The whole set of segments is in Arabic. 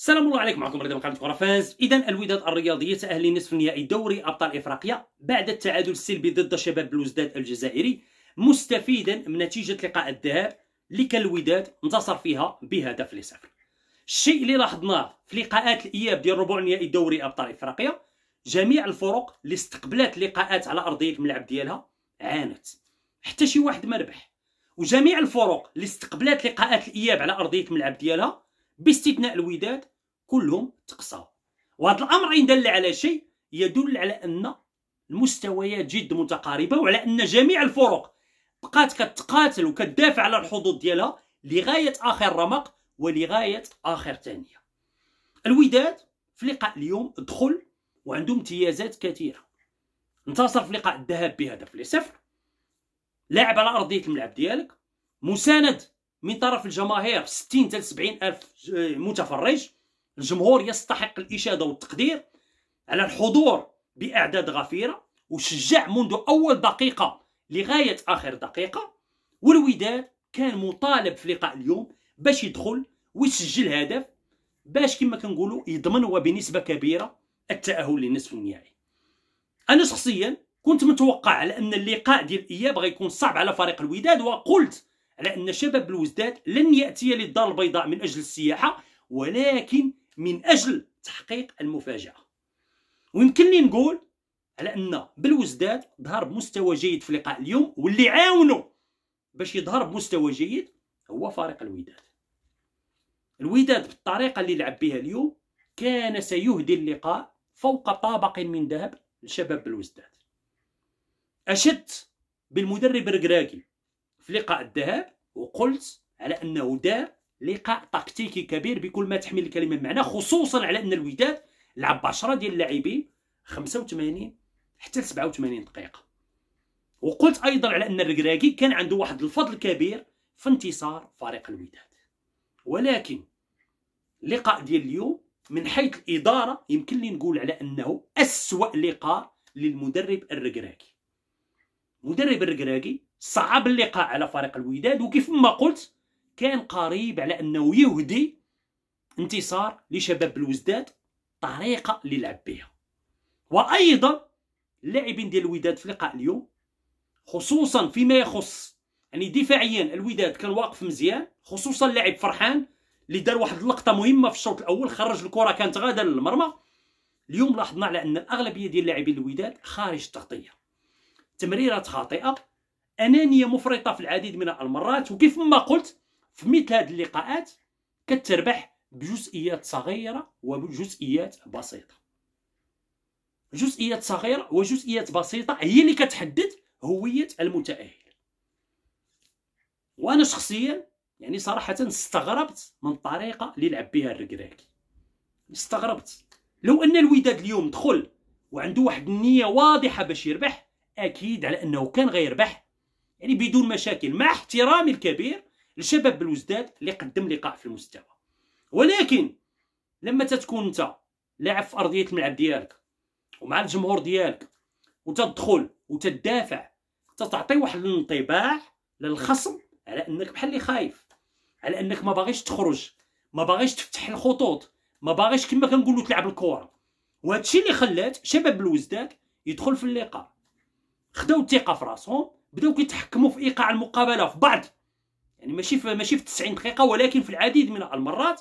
السلام الله عليكم معكم رضا من قناه كره فانز اذا الوداد الرياضيه تاهل لنصف نهائي دوري ابطال افريقيا بعد التعادل السلبي ضد شباب بلوزداد الجزائري مستفيدا من نتيجه لقاء الذهاب اللي كان الوداد انتصر فيها بهدف لصفر الشيء اللي لاحظناه في لقاءات الاياب ديال ربع نهائي دوري ابطال افريقيا جميع الفرق اللي استقبلات لقاءات على ارضيه الملعب ديالها عانت حتى شي واحد ما ربح وجميع الفرق اللي استقبلات لقاءات الاياب على ارضيه الملعب ديالها باستثناء الوداد كلهم تقصاو وهذا الامر ان دل على شيء يدل على ان المستويات جد متقاربه وعلى ان جميع الفرق بقات كتقاتل وكتدافع على الحظوظ ديالها لغايه اخر رمق ولغايه اخر ثانيه الوداد في لقاء اليوم دخل وعنده امتيازات كثيره انتصر في لقاء الذهاب بهدف لصفر لاعب على ارضيه الملعب ديالك مساند من طرف الجماهير 60 حتى 70 الف آه، متفرج الجمهور يستحق الاشاده والتقدير على الحضور باعداد غفيره وشجع منذ اول دقيقه لغايه اخر دقيقه والوداد كان مطالب في لقاء اليوم باش يدخل ويسجل هدف باش كما كنقولوا يضمن وبنسبه كبيره التاهل للنصف النهائي انا شخصيا كنت متوقع على ان اللقاء ديال الاياب غيكون صعب على فريق الوداد وقلت على أن شباب الوزداد لن يأتي للدار البيضاء من أجل السياحة ولكن من أجل تحقيق المفاجأة ويمكن لي نقول على أن بالوزداد ظهر بمستوى جيد في لقاء اليوم واللي عاونه باش يظهر بمستوى جيد هو فريق الوداد الوداد بالطريقة اللي لعب بها اليوم كان سيهدي اللقاء فوق طابق من ذهب لشباب الوزداد أشدت بالمدرب الركراكي في لقاء الذهاب وقلت على انه دار لقاء تكتيكي كبير بكل ما تحمل الكلمه من معنى خصوصا على ان الوداد لعب 10 ديال اللاعبين 85 حتى 87 دقيقه وقلت ايضا على ان الركراكي كان عنده واحد الفضل كبير في انتصار فريق الوداد ولكن اللقاء ديال اليوم من حيث الاداره يمكن لي نقول على انه اسوا لقاء للمدرب الركراكي مدرب الركراكي صعب اللقاء على فريق الوداد وكيف ما قلت كان قريب على انه يهدي انتصار لشباب الوزداد طريقه اللي لعب بها وايضا اللاعبين ديال الوداد في لقاء اليوم خصوصا فيما يخص يعني دفاعيا الوداد كان واقف مزيان خصوصا اللاعب فرحان اللي دار واحد اللقطه مهمه في الشوط الاول خرج الكره كانت غادا للمرمى اليوم لاحظنا على ان الاغلبيه ديال لاعبي الوداد خارج التغطيه تمريرات خاطئه انانيه مفرطه في العديد من المرات وكيف ما قلت في مثل هذه اللقاءات كتربح بجزئيات صغيره وجزئيات بسيطه جزئيات صغيره وجزئيات بسيطه هي اللي كتحدد هويه المتاهل وانا شخصيا يعني صراحه استغربت من الطريقه اللي لعب بها الركراكي استغربت لو ان الوداد اليوم دخل وعنده واحد النيه واضحه باش يربح اكيد على انه كان غيربح يعني بدون مشاكل مع احترامي الكبير لشباب بلوزداد اللي قدم لقاء في المستوى ولكن لما تتكون انت لاعب في ارضيه الملعب ديالك ومع الجمهور ديالك وتدخل وتدافع تتعطي واحد الانطباع للخصم على انك بحال اللي خايف على انك ما باغيش تخرج ما باغيش تفتح الخطوط ما باغيش كما كنقولوا تلعب الكره وهذا الشيء اللي خلات شباب الوزداد يدخل في اللقاء خداو الثقه في راسهم بداو كيتحكموا في ايقاع المقابله في بعض يعني ماشي في ماشي في 90 دقيقه ولكن في العديد من المرات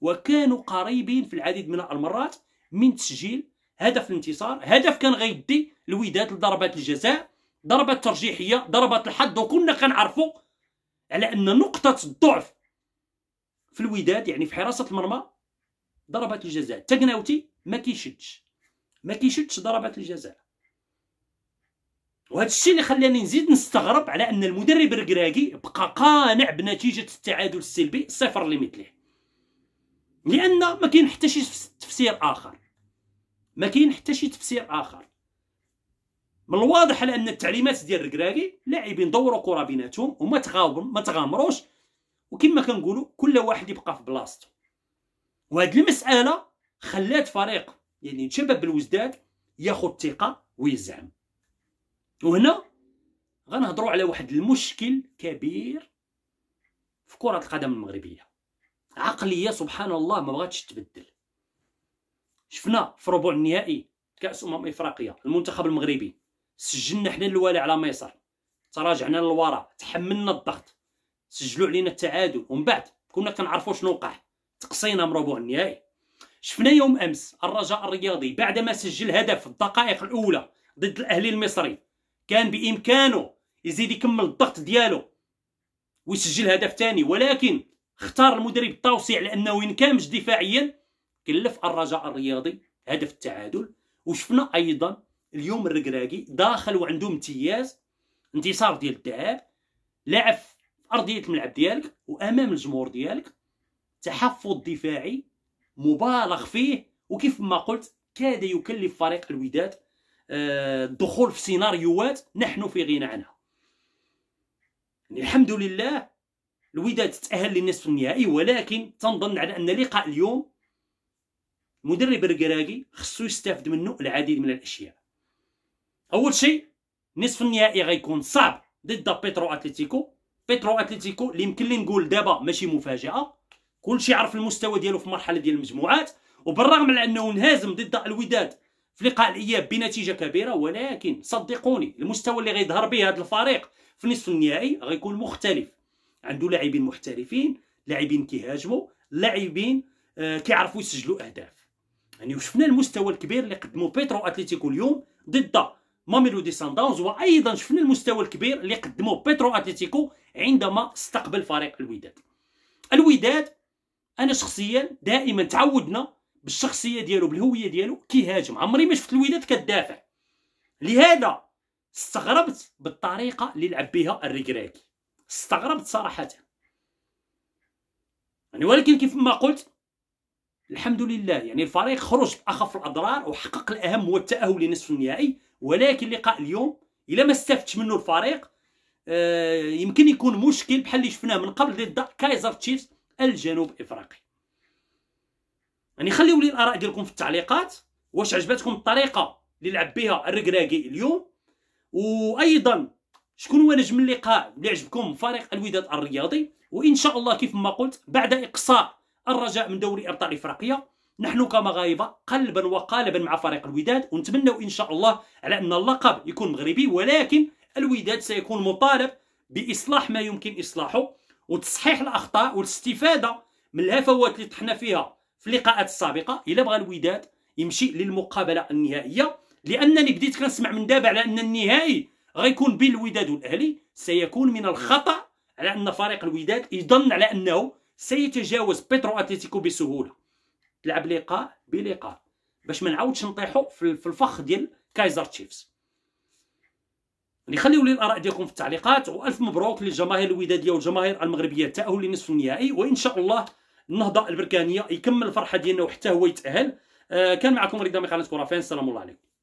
وكانوا قريبين في العديد من المرات من تسجيل هدف الانتصار هدف كان غيدي الوداد لضربات الجزاء ضربة ترجيحية ضربة الحظ وكنا كنعرفوا على أن نقطة الضعف في الوداد يعني في حراسة المرمى ضربات الجزاء تقناوتي ما كيشدش ما كيشدش ضربات الجزاء وهذا الشيء اللي خلاني نزيد نستغرب على ان المدرب الركراكي بقى قانع بنتيجه التعادل السلبي صفر لمثله لان ما كاين حتى شي تفسير اخر ما كاين حتى شي تفسير اخر من الواضح على ان التعليمات ديال الركراكي لاعبين دوروا كره بيناتهم وما تغاوبوا ما تغامروش وكما كنقولوا كل واحد يبقى في بلاصتو وهاد المساله خلات فريق يعني شباب الوزداد ياخذ ثقه ويزعم وهنا غنهضروا على واحد المشكل كبير في كره القدم المغربيه عقليه سبحان الله ما بغاتش تبدل شفنا في ربع النهائي كاس امم افريقيا المنتخب المغربي سجلنا حنا الوالي على مصر تراجعنا للوراء تحملنا الضغط سجلوا علينا التعادل ومن بعد كنا كنعرفوا شنو وقع تقصينا من ربع النهائي شفنا يوم امس الرجاء الرياضي بعد ما سجل هدف في الدقائق الاولى ضد الاهلي المصري كان بامكانه يزيد يكمل الضغط ديالو ويسجل هدف ثاني ولكن اختار المدرب التوسيع لانه ان كان مش دفاعيا كلف الرجاء الرياضي هدف التعادل وشفنا ايضا اليوم الركراكي داخل وعنده امتياز انتصار ديال الذهاب لعب في ارضيه الملعب ديالك وامام الجمهور ديالك تحفظ دفاعي مبالغ فيه وكيف ما قلت كاد يكلف فريق الوداد الدخول آه، في سيناريوهات نحن في غنى عنها يعني الحمد لله الوداد تأهل للنصف النهائي ولكن تنظن على أن لقاء اليوم مدرب الكراكي خصو يستافد منه العديد من الأشياء أول شيء نصف النهائي غيكون صعب ضد بيترو اتلتيكو بيترو اتلتيكو اللي يمكن لي نقول دابا ماشي مفاجأة كلشي عرف المستوى ديالو في مرحله ديال المجموعات وبالرغم على أنه انهزم ضد الوداد في لقاء الاياب بنتيجه كبيره ولكن صدقوني المستوى اللي غيظهر به هذا الفريق في نصف النهائي غيكون مختلف عنده لاعبين محترفين لاعبين كيهاجموا لاعبين آه كيعرفوا يسجلوا اهداف يعني شفنا المستوى الكبير اللي قدمه بيترو اتليتيكو اليوم ضد ماميلو دي سانداونز وايضا شفنا المستوى الكبير اللي قدمه بيترو اتليتيكو عندما استقبل فريق الوداد الوداد انا شخصيا دائما تعودنا بالشخصيه ديالو بالهويه ديالو كيهاجم عمري ما شفت الوداد كدافع لهذا استغربت بالطريقه اللي لعب بها الريكريك استغربت صراحه يعني ولكن كيف ما قلت الحمد لله يعني الفريق خرج باخف الاضرار وحقق الاهم هو التاهل لنصف النهائي ولكن لقاء اليوم الا ما استفدتش منه الفريق آه، يمكن يكون مشكل بحال اللي شفناه من قبل ضد كايزر تشيفز الجنوب افريقي يعني خليو لي الاراء ديالكم في التعليقات واش عجبتكم الطريقه اللي لعب بها الركراكي اليوم وايضا شكون هو نجم اللقاء اللي عجبكم فريق الوداد الرياضي وان شاء الله كيف ما قلت بعد اقصاء الرجاء من دوري ابطال افريقيا نحن كمغاربه قلبا وقالبا مع فريق الوداد ونتمنى ان شاء الله على ان اللقب يكون مغربي ولكن الوداد سيكون مطالب باصلاح ما يمكن اصلاحه وتصحيح الاخطاء والاستفاده من الهفوات اللي طحنا فيها في اللقاءات السابقه الا بغى الوداد يمشي للمقابله النهائيه لانني بديت كنسمع من دابا على ان النهائي غيكون بين الوداد والاهلي سيكون من الخطا على ان فريق الوداد يظن على انه سيتجاوز بيترو اتلتيكو بسهوله تلعب لقاء بلقاء باش ما نعاودش نطيحوا في الفخ ديال كايزر تشيفز خليوا لي الاراء ديالكم في التعليقات والف مبروك للجماهير الوداديه والجماهير المغربيه التاهل لنصف النهائي وان شاء الله النهضه البركانيه يكمل الفرحه ديالنا وحتى هو يتاهل آه كان معكم رضا من قناه كره فان السلام عليكم